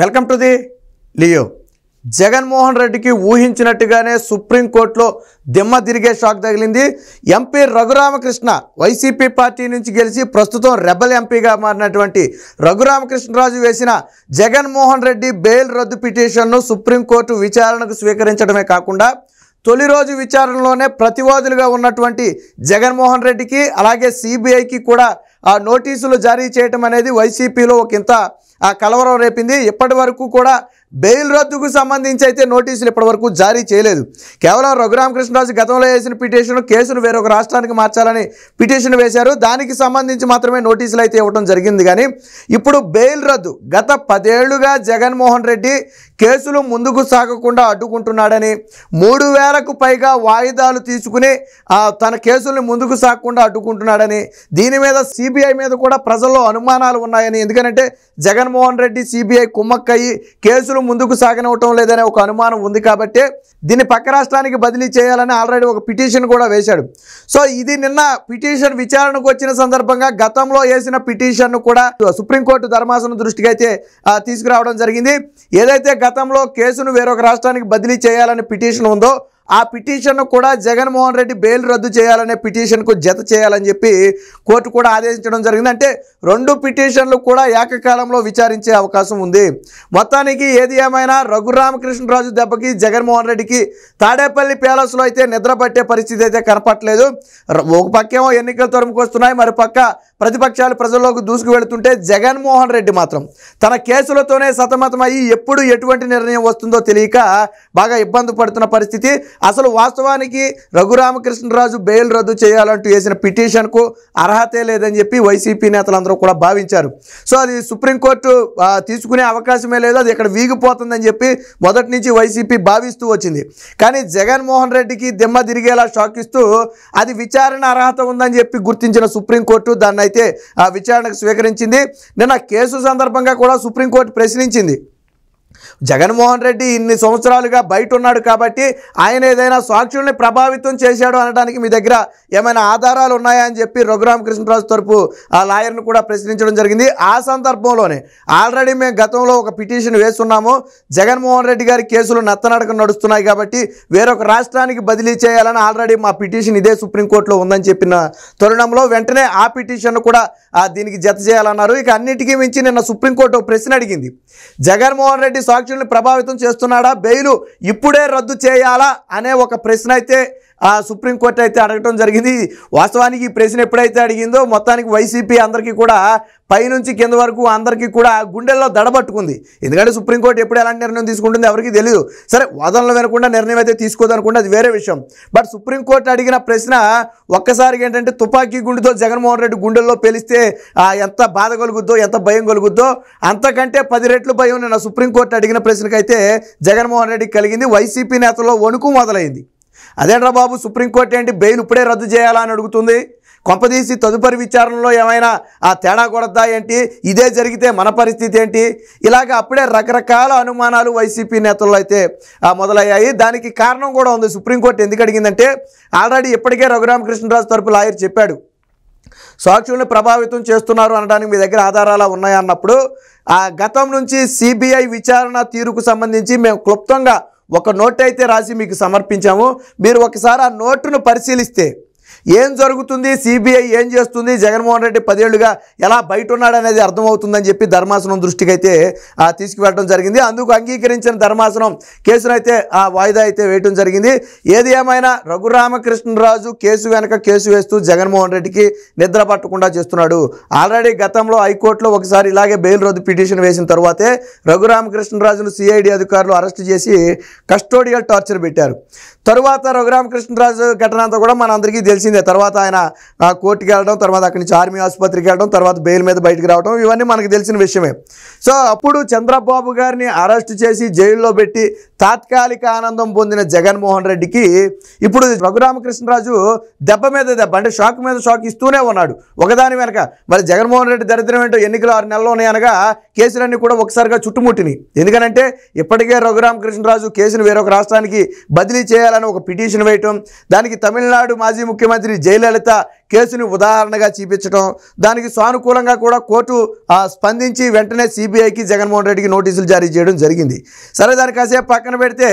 welcome to the Leo Jaganmohan రెడ్డికి ఊహించినట్టుగానే సుప్రీంకోర్టులో దిమ్మ తిరిగే షాక్ తగిలింది ఎంపీ రఘురామకృష్ణ వైసీపీ పార్టీ నుంచి గెలిచి ప్రస్తుతం రెబల్ ఎంపీగా మారినటువంటి రఘురామకృష్ణరాజు వేసిన జగన్మోహన్ రెడ్డి బెయిల్ రద్దు పిటిషన్ను సుప్రీంకోర్టు విచారణకు స్వీకరించడమే కాకుండా తొలి రోజు విచారణలోనే ప్రతివాదులుగా ఉన్నటువంటి జగన్మోహన్ రెడ్డికి అలాగే సిబిఐకి కూడా ఆ నోటీసులు జారీ చేయటం అనేది వైసీపీలో ఒక ఇంత ఆ కలవరం రేపింది ఇప్పటి వరకు కూడా బెయిల్ రద్దుకు సంబంధించి అయితే నోటీసులు ఇప్పటివరకు జారీ చేయలేదు కేవలం రఘురామకృష్ణరాజు గతంలో వేసిన పిటిషన్ కేసును వేరొక రాష్ట్రానికి మార్చాలని పిటిషన్ వేశారు దానికి సంబంధించి మాత్రమే నోటీసులు అయితే ఇవ్వడం జరిగింది కానీ ఇప్పుడు బెయిల్ రద్దు గత పదేళ్లుగా జగన్మోహన్ రెడ్డి కేసులు ముందుకు సాగకుండా అడ్డుకుంటున్నాడని మూడు వేలకు పైగా వాయిదాలు తీసుకుని తన కేసుల్ని ముందుకు సాగకుండా అడ్డుకుంటున్నాడని దీని మీద సిబిఐ మీద కూడా ప్రజల్లో అనుమానాలు ఉన్నాయని ఎందుకంటే జగన్మోహన్ రెడ్డి సిబిఐ కుమ్మక్కయ్యి కేసులు ప్రభుత్వం ముందుకు సాగనవటం లేదనే ఒక అనుమానం ఉంది కాబట్టి దీన్ని పక్క రాష్ట్రానికి బదిలీ చేయాలని ఆల్రెడీ ఒక పిటిషన్ కూడా వేశాడు సో ఇది నిన్న పిటిషన్ విచారణకు వచ్చిన సందర్భంగా గతంలో వేసిన పిటిషన్ను కూడా సుప్రీంకోర్టు ధర్మాసనం దృష్టికి అయితే తీసుకురావడం జరిగింది ఏదైతే గతంలో కేసును వేరొక రాష్ట్రానికి బదిలీ చేయాలని పిటిషన్ ఉందో ఆ పిటిషన్ను కూడా జగన్మోహన్ రెడ్డి బెయిల్ రద్దు చేయాలనే పిటిషన్కు జత చేయాలని చెప్పి కోర్టు కూడా ఆదేశించడం జరిగింది అంటే రెండు పిటిషన్లు కూడా ఏకకాలంలో విచారించే అవకాశం ఉంది మొత్తానికి ఏది ఏమైనా రఘురామకృష్ణరాజు దెబ్బకి జగన్మోహన్ రెడ్డికి తాడేపల్లి ప్యాలెస్లో అయితే నిద్రపట్టే పరిస్థితి అయితే కనపట్లేదు ఒక పక్కేమో ఎన్నికలు తరుముకొస్తున్నాయి మరి పక్క ప్రతిపక్షాలు ప్రజల్లోకి దూసుకు వెళుతుంటే జగన్మోహన్ రెడ్డి మాత్రం తన కేసులతోనే సతమతమయ్యి ఎప్పుడు ఎటువంటి నిర్ణయం వస్తుందో తెలియక బాగా ఇబ్బంది పడుతున్న పరిస్థితి అసలు వాస్తవానికి రఘురామకృష్ణరాజు బెయిల్ రద్దు చేయాలంటూ వేసిన పిటిషన్కు అర్హతే లేదని చెప్పి వైసీపీ నేతలందరూ కూడా భావించారు సో అది సుప్రీంకోర్టు తీసుకునే అవకాశమే లేదు అది ఇక్కడ వీగిపోతుందని చెప్పి మొదటి నుంచి వైసీపీ భావిస్తూ వచ్చింది కానీ జగన్మోహన్ రెడ్డికి దిమ్మ తిరిగేలా షాక్ ఇస్తూ అది విచారణ అర్హత ఉందని చెప్పి గుర్తించిన సుప్రీంకోర్టు దాన్ని అయితే విచారణకు స్వీకరించింది నిన్న కేసు సందర్భంగా కూడా సుప్రీంకోర్టు ప్రశ్నించింది జగన్మోహన్ రెడ్డి ఇన్ని సంవత్సరాలుగా బయట ఉన్నాడు కాబట్టి ఆయన ఏదైనా సాక్షుల్ని ప్రభావితం చేశాడు అనడానికి మీ దగ్గర ఏమైనా ఆధారాలు ఉన్నాయా అని చెప్పి రఘురామకృష్ణరాజు తరపు ఆ లాయర్ను కూడా ప్రశ్నించడం జరిగింది ఆ సందర్భంలోనే ఆల్రెడీ మేము గతంలో ఒక పిటిషన్ వేస్తున్నాము జగన్మోహన్ రెడ్డి గారి కేసులు నత్తనడక నడుస్తున్నాయి కాబట్టి వేరొక రాష్ట్రానికి బదిలీ చేయాలని ఆల్రెడీ మా పిటిషన్ ఇదే సుప్రీంకోర్టులో ఉందని చెప్పిన తరుణంలో వెంటనే ఆ పిటిషన్ను కూడా దీనికి జత చేయాలన్నారు ఇక అన్నిటికీ మించి నిన్న సుప్రీంకోర్టు ప్రశ్న అడిగింది జగన్మోహన్ రెడ్డి సాక్షి ఆలోచనలు ప్రభావితం చేస్తున్నాడా బెయిలు ఇప్పుడే రద్దు చేయాలా అనే ఒక ప్రశ్న అయితే ఆ సుప్రీంకోర్టు అయితే అడగటం జరిగింది వాస్తవానికి ఈ ప్రశ్న ఎప్పుడైతే అడిగిందో మొత్తానికి వైసీపీ అందరికీ కూడా పైనుంచి కింద వరకు అందరికీ కూడా గుండెల్లో దడబట్టుకుంది ఎందుకంటే సుప్రీంకోర్టు ఎప్పుడు ఎలాంటి నిర్ణయం తీసుకుంటుంది ఎవరికి తెలియదు సరే వాదనలు వినకుండా నిర్ణయం అయితే తీసుకోదనుకుంటే అది వేరే విషయం బట్ సుప్రీంకోర్టు అడిగిన ప్రశ్న ఒక్కసారిగా ఏంటంటే తుపాకీ గుండెతో జగన్మోహన్ రెడ్డి గుండెల్లో పేలిస్తే ఎంత బాధ కలుగుద్దో ఎంత భయం కలుగుద్దో అంతకంటే పది రెట్లు భయం నిన్న సుప్రీంకోర్టు అడిగిన ప్రశ్నకైతే జగన్మోహన్ రెడ్డికి కలిగింది వైసీపీ నేతలో వణుకు మొదలైంది అదేంట్రా బాబు సుప్రీంకోర్టు ఏంటి బెయిల్ ఇప్పుడే రద్దు చేయాలని అడుగుతుంది కొంపదీసి తదుపరి విచారణలో ఏమైనా ఆ తేడా కొడద్దా ఏంటి ఇదే జరిగితే మన పరిస్థితి ఏంటి ఇలాగ అప్పుడే రకరకాల అనుమానాలు వైసీపీ నేతల్లో అయితే మొదలయ్యాయి దానికి కారణం కూడా ఉంది సుప్రీంకోర్టు ఎందుకు అడిగిందంటే ఆల్రెడీ ఇప్పటికే రఘురామకృష్ణరాజు తరపు లాయర్ చెప్పాడు సాక్షుల్ని ప్రభావితం చేస్తున్నారు అనడానికి మీ దగ్గర ఆధారాలు ఉన్నాయన్నప్పుడు ఆ గతం నుంచి సిబిఐ విచారణ తీరుకు సంబంధించి మేము క్లుప్తంగా ఒక నోట్ అయితే రాసి మీకు సమర్పించాము మీరు ఒకసారి ఆ నోటును పరిశీలిస్తే ఏం జరుగుతుంది సిబిఐ ఏం చేస్తుంది జగన్మోహన్ రెడ్డి పదేళ్లుగా ఎలా బయట ఉన్నాడు అనేది అర్థమవుతుందని చెప్పి ధర్మాసనం దృష్టికి అయితే తీసుకువెళ్ళడం జరిగింది అందుకు అంగీకరించిన ధర్మాసనం కేసును అయితే ఆ వాయిదా అయితే వేయటం జరిగింది ఏది ఏమైనా రఘురామకృష్ణరాజు కేసు వెనక కేసు వేస్తూ జగన్మోహన్ రెడ్డికి నిద్ర పట్టకుండా చేస్తున్నాడు ఆల్రెడీ గతంలో హైకోర్టులో ఒకసారి ఇలాగే బెయిల్ రద్దు పిటిషన్ వేసిన తర్వాతే రఘురామకృష్ణరాజును సిఐడి అధికారులు అరెస్ట్ చేసి కస్టోడియల్ టార్చర్ పెట్టారు తరువాత రఘురామకృష్ణరాజు ఘటన అంతా కూడా మనందరికీ తెలిసింది తెలిసిందే తర్వాత ఆయన కోర్టుకి వెళ్ళడం తర్వాత అక్కడి నుంచి ఆర్మీ ఆసుపత్రికి వెళ్ళడం తర్వాత బెయిల్ మీద బయటకు రావడం ఇవన్నీ మనకు తెలిసిన విషయమే సో అప్పుడు చంద్రబాబు గారిని అరెస్ట్ చేసి జైల్లో పెట్టి తాత్కాలిక ఆనందం పొందిన జగన్మోహన్ రెడ్డికి ఇప్పుడు రఘురామకృష్ణరాజు దెబ్బ మీద దెబ్బ అంటే షాక్ మీద షాక్ ఇస్తూనే ఉన్నాడు ఒకదాని వెనక మరి జగన్మోహన్ రెడ్డి దరిద్రం ఏంటో ఎన్నికలు ఆరు నెలలు ఉన్నాయనగా కేసులన్నీ కూడా ఒకసారిగా చుట్టుముట్టినాయి ఎందుకనంటే ఇప్పటికే రఘురామకృష్ణరాజు కేసును వేరొక రాష్ట్రానికి బదిలీ చేయాలని ఒక పిటిషన్ వేయటం దానికి తమిళనాడు మాజీ ముఖ్యమంత్రి జయలలిత కేసుని ఉదాహరణగా చూపించడం దానికి సానుకూలంగా కూడా కోర్టు స్పందించి వెంటనే సిబిఐకి జగన్మోహన్ రెడ్డికి నోటీసులు జారీ చేయడం జరిగింది సరే దాని కాసేపు పక్కన పెడితే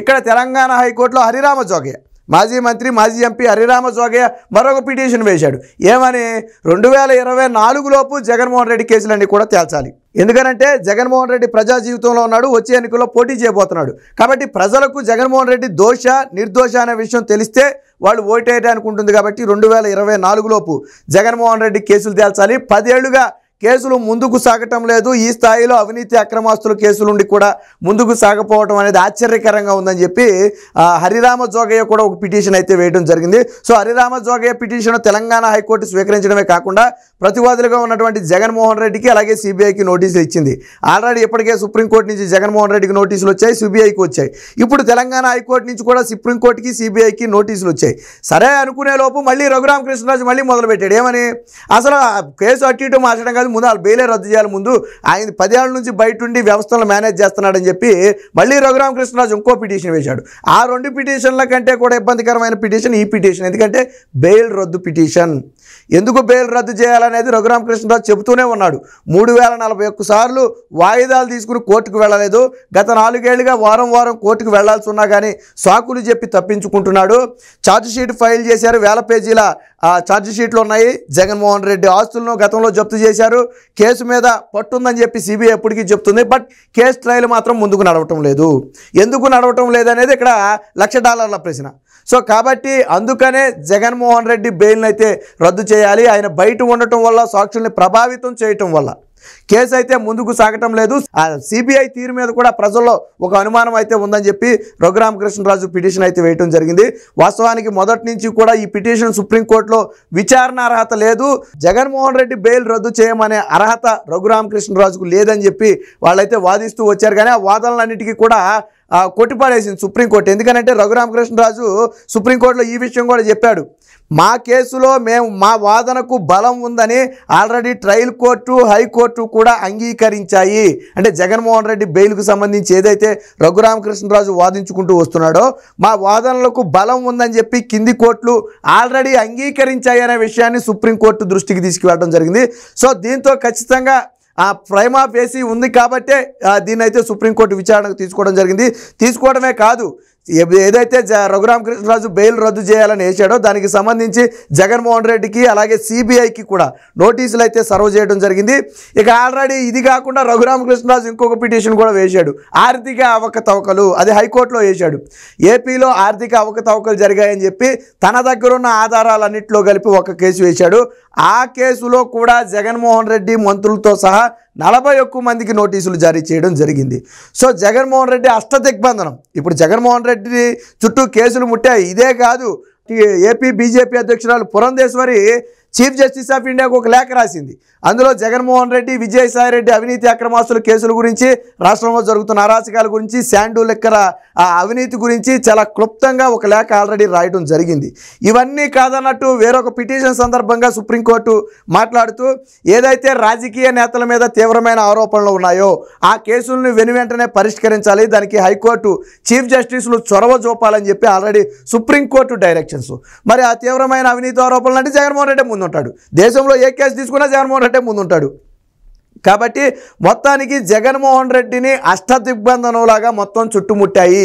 ఇక్కడ తెలంగాణ హైకోర్టులో హరిరామ జోగయ్య మాజీ మంత్రి మాజీ ఎంపీ హరిరామ జోగయ్య మరొక పిటిషన్ వేశాడు ఏమని రెండు వేల ఇరవై నాలుగులోపు జగన్మోహన్ రెడ్డి కేసులన్నీ కూడా తేల్చాలి ఎందుకనంటే జగన్మోహన్ రెడ్డి ప్రజా జీవితంలో ఉన్నాడు వచ్చే ఎన్నికల్లో పోటీ చేయబోతున్నాడు కాబట్టి ప్రజలకు జగన్మోహన్ రెడ్డి దోష నిర్దోష అనే విషయం తెలిస్తే వాళ్ళు ఓటేయడానికి ఉంటుంది కాబట్టి రెండు వేల ఇరవై నాలుగులోపు జగన్మోహన్ రెడ్డి కేసులు తేల్చాలి పదేళ్లుగా కేసులు ముందుకు సాగటం లేదు ఈ స్థాయిలో అవినీతి అక్రమాస్తుల కేసులుండి కూడా ముందుకు సాగపోవడం అనేది ఆశ్చర్యకరంగా ఉందని చెప్పి హరిరామ జోగయ్య కూడా ఒక పిటిషన్ అయితే వేయడం జరిగింది so Harirama Jogaiah petition Telangana high court స్వీకరించడమే కాకుండా ప్రతివాదులుగా ఉన్నటువంటి జగన్మోహన్ రెడ్డికి అలాగే సిబిఐకి నోటీసులు ఇచ్చింది ఆల్రెడీ ఇప్పటికే సుప్రీంకోర్టు నుంచి జగన్మోహన్ రెడ్డికి నోటీసులు వచ్చాయి సిబిఐకి వచ్చాయి ఇప్పుడు తెలంగాణ హైకోర్టు నుంచి కూడా సుప్రీంకోర్టుకి సిబిఐకి నోటీసులు వచ్చాయి సరే అనుకునే లోపు మళ్ళీ రఘురామకృష్ణరాజు మళ్ళీ మొదలుపెట్టాడు ఏమని అసలు కేసు అటు ఇటు మార్చడం కాదు ముందు వాళ్ళు బెయిలే రద్దు చేయాలి ముందు ఆయన పదేళ్ళ నుంచి బయట ఉండి వ్యవస్థలను మేనేజ్ చేస్తున్నాడని చెప్పి మళ్ళీ రఘురామకృష్ణరాజు ఇంకో పిటిషన్ వేశాడు ఆ రెండు పిటిషన్ల కంటే కూడా ఇబ్బందికరమైన పిటిషన్ ఈ పిటిషన్ ఎందుకంటే బెయిల్ రద్దు పిటిషన్ ఎందుకు బెయిల్ రద్దు చేయాలనేది రఘురామకృష్ణరాజు చెబుతూనే ఉన్నాడు మూడు వేల నలభై ఒక్క సార్లు వాయిదాలు తీసుకుని కోర్టుకు వెళ్ళలేదు గత నాలుగేళ్లుగా వారం వారం కోర్టుకు వెళ్లాల్సి ఉన్నా కానీ సాకులు చెప్పి తప్పించుకుంటున్నాడు ఛార్జ్షీట్ ఫైల్ చేశారు వేల పేజీల ఆ షీట్లు ఉన్నాయి జగన్మోహన్ రెడ్డి ఆస్తులను గతంలో జప్తు చేశారు కేసు మీద పట్టుందని చెప్పి సిబిఐ ఎప్పటికీ చెప్తుంది బట్ కేసు ట్రయల్ మాత్రం ముందుకు నడవటం లేదు ఎందుకు నడవటం లేదనేది ఇక్కడ లక్ష డాలర్ల ప్రశ్న సో కాబట్టి అందుకనే జగన్మోహన్ రెడ్డి బెయిల్ని అయితే రద్దు చేయాలి ఆయన బయట ఉండటం వల్ల సాక్షుల్ని ప్రభావితం చేయటం వల్ల కేసు అయితే ముందుకు సాగటం లేదు సిబిఐ తీరు మీద కూడా ప్రజల్లో ఒక అనుమానం అయితే ఉందని చెప్పి రఘురామకృష్ణరాజు పిటిషన్ అయితే వేయటం జరిగింది వాస్తవానికి మొదటి నుంచి కూడా ఈ పిటిషన్ సుప్రీంకోర్టులో విచారణ అర్హత లేదు జగన్మోహన్ రెడ్డి బెయిల్ రద్దు చేయమనే అర్హత రఘురామకృష్ణరాజుకు లేదని చెప్పి వాళ్ళైతే వాదిస్తూ వచ్చారు కానీ ఆ వాదనలన్నిటికీ కూడా కొట్టిపాడేసింది సుప్రీంకోర్టు ఎందుకంటే రఘురామకృష్ణరాజు సుప్రీంకోర్టులో ఈ విషయం కూడా చెప్పాడు మా కేసులో మేము మా వాదనకు బలం ఉందని ఆల్రెడీ ట్రయల్ కోర్టు హైకోర్టు కూడా అంగీకరించాయి అంటే జగన్మోహన్ రెడ్డి బెయిల్కు సంబంధించి ఏదైతే రఘురామకృష్ణరాజు వాదించుకుంటూ వస్తున్నాడో మా వాదనలకు బలం ఉందని చెప్పి కింది కోర్టులు ఆల్రెడీ అంగీకరించాయి అనే విషయాన్ని సుప్రీంకోర్టు దృష్టికి తీసుకువెళ్ళడం జరిగింది సో దీంతో ఖచ్చితంగా ఆ ప్రైమా ఏసీ ఉంది కాబట్టే దీన్నైతే సుప్రీంకోర్టు విచారణకు తీసుకోవడం జరిగింది తీసుకోవడమే కాదు ఏదైతే రఘురామకృష్ణరాజు బెయిల్ రద్దు చేయాలని వేశాడో దానికి సంబంధించి జగన్మోహన్ రెడ్డికి అలాగే సిబిఐకి కూడా నోటీసులు అయితే సర్వ్ చేయడం జరిగింది ఇక ఆల్రెడీ ఇది కాకుండా రఘురామకృష్ణరాజు ఇంకొక పిటిషన్ కూడా వేశాడు ఆర్థిక అవకతవకలు అది హైకోర్టులో వేశాడు ఏపీలో ఆర్థిక అవకతవకలు జరిగాయని చెప్పి తన దగ్గరున్న ఆధారాలన్నింటిలో కలిపి ఒక కేసు వేశాడు ఆ కేసులో కూడా జగన్మోహన్ రెడ్డి మంత్రులతో సహా నలభై ఎక్కువ మందికి నోటీసులు జారీ చేయడం జరిగింది సో జగన్మోహన్ రెడ్డి అష్టదిగ్బంధనం ఇప్పుడు జగన్మోహన్ రెడ్డి చుట్టూ కేసులు ముట్టాయి ఇదే కాదు ఏపీ బీజేపీ అధ్యక్షురాలు పురంధేశ్వరి చీఫ్ జస్టిస్ ఆఫ్ ఇండియాకు ఒక లేఖ రాసింది అందులో జగన్మోహన్ రెడ్డి విజయసాయి రెడ్డి అవినీతి అక్రమాస్తుల కేసుల గురించి రాష్ట్రంలో జరుగుతున్న అరాచకాల గురించి శాండూ లెక్కల ఆ అవినీతి గురించి చాలా క్లుప్తంగా ఒక లేఖ ఆల్రెడీ రాయడం జరిగింది ఇవన్నీ కాదన్నట్టు వేరొక పిటిషన్ సందర్భంగా సుప్రీంకోర్టు మాట్లాడుతూ ఏదైతే రాజకీయ నేతల మీద తీవ్రమైన ఆరోపణలు ఉన్నాయో ఆ కేసులను వెను వెంటనే పరిష్కరించాలి దానికి హైకోర్టు చీఫ్ జస్టిస్లు చొరవ చూపాలని చెప్పి ఆల్రెడీ సుప్రీంకోర్టు డైరెక్షన్స్ మరి ఆ తీవ్రమైన అవినీతి ఆరోపణలు అంటే జగన్మోహన్ రెడ్డి ముందు ముందుంటాడు దేశంలో ఏ కేసు తీసుకున్నా జగన్మోహన్ రెడ్డి ముందుంటాడు కాబట్టి మొత్తానికి జగన్మోహన్ రెడ్డిని అష్టదిగ్బంధనంలాగా మొత్తం చుట్టుముట్టాయి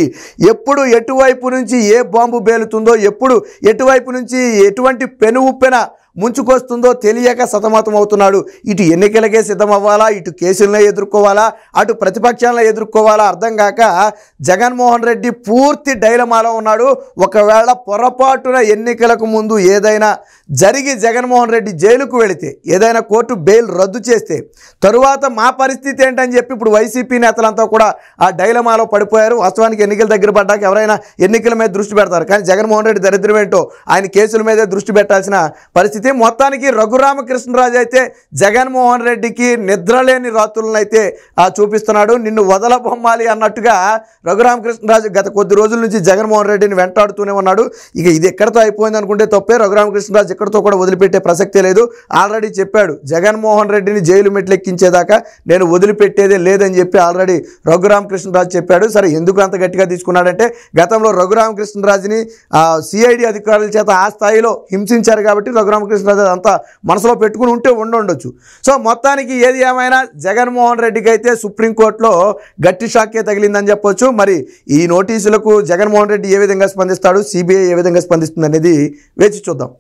ఎప్పుడు ఎటువైపు నుంచి ఏ బాంబు బేలుతుందో ఎప్పుడు ఎటువైపు నుంచి ఎటువంటి పెను ఉప్పెన ముంచుకొస్తుందో తెలియక సతమతం అవుతున్నాడు ఇటు ఎన్నికలకే సిద్ధమవ్వాలా ఇటు కేసులనే ఎదుర్కోవాలా అటు ప్రతిపక్షాలను ఎదుర్కోవాలా అర్థం కాక జగన్మోహన్ రెడ్డి పూర్తి డైలమాలో ఉన్నాడు ఒకవేళ పొరపాటున ఎన్నికలకు ముందు ఏదైనా జరిగి జగన్మోహన్ రెడ్డి జైలుకు వెళితే ఏదైనా కోర్టు బెయిల్ రద్దు చేస్తే తరువాత మా పరిస్థితి ఏంటని చెప్పి ఇప్పుడు వైసీపీ నేతలంతా కూడా ఆ డైలమాలో పడిపోయారు వాస్తవానికి ఎన్నికల దగ్గర పడ్డాక ఎవరైనా ఎన్నికల మీద దృష్టి పెడతారు కానీ జగన్మోహన్ రెడ్డి దరిద్రం ఏంటో ఆయన కేసుల మీదే దృష్టి పెట్టాల్సిన పరిస్థితి అయితే మొత్తానికి రఘురామకృష్ణరాజు అయితే జగన్మోహన్ రెడ్డికి నిద్రలేని రాత్రులను అయితే చూపిస్తున్నాడు నిన్ను వదలబొమ్మాలి అన్నట్టుగా రఘురామకృష్ణరాజు గత కొద్ది రోజుల నుంచి జగన్మోహన్ రెడ్డిని వెంటాడుతూనే ఉన్నాడు ఇక ఇది ఎక్కడితో అయిపోయింది అనుకుంటే తప్పే రఘురామకృష్ణరాజు ఎక్కడితో కూడా వదిలిపెట్టే ప్రసక్తే లేదు ఆల్రెడీ చెప్పాడు జగన్మోహన్ రెడ్డిని జైలు మెట్లెక్కించేదాకా నేను వదిలిపెట్టేదే లేదని చెప్పి ఆల్రెడీ రఘురామకృష్ణరాజు చెప్పాడు సరే ఎందుకు అంత గట్టిగా తీసుకున్నాడంటే గతంలో రఘురామకృష్ణరాజుని సిఐడి అధికారుల చేత ఆ స్థాయిలో హింసించారు కాబట్టి రఘురామకృష్ణ రామకృష్ణరాజు అంతా మనసులో పెట్టుకుని ఉంటే ఉండొచ్చు సో మొత్తానికి ఏది ఏమైనా జగన్మోహన్ రెడ్డికి అయితే సుప్రీంకోర్టులో గట్టి షాకే తగిలిందని చెప్పొచ్చు మరి ఈ నోటీసులకు జగన్మోహన్ రెడ్డి ఏ విధంగా స్పందిస్తాడు సిబిఐ ఏ విధంగా స్పందిస్తుంది అనేది వేచి చూద్దాం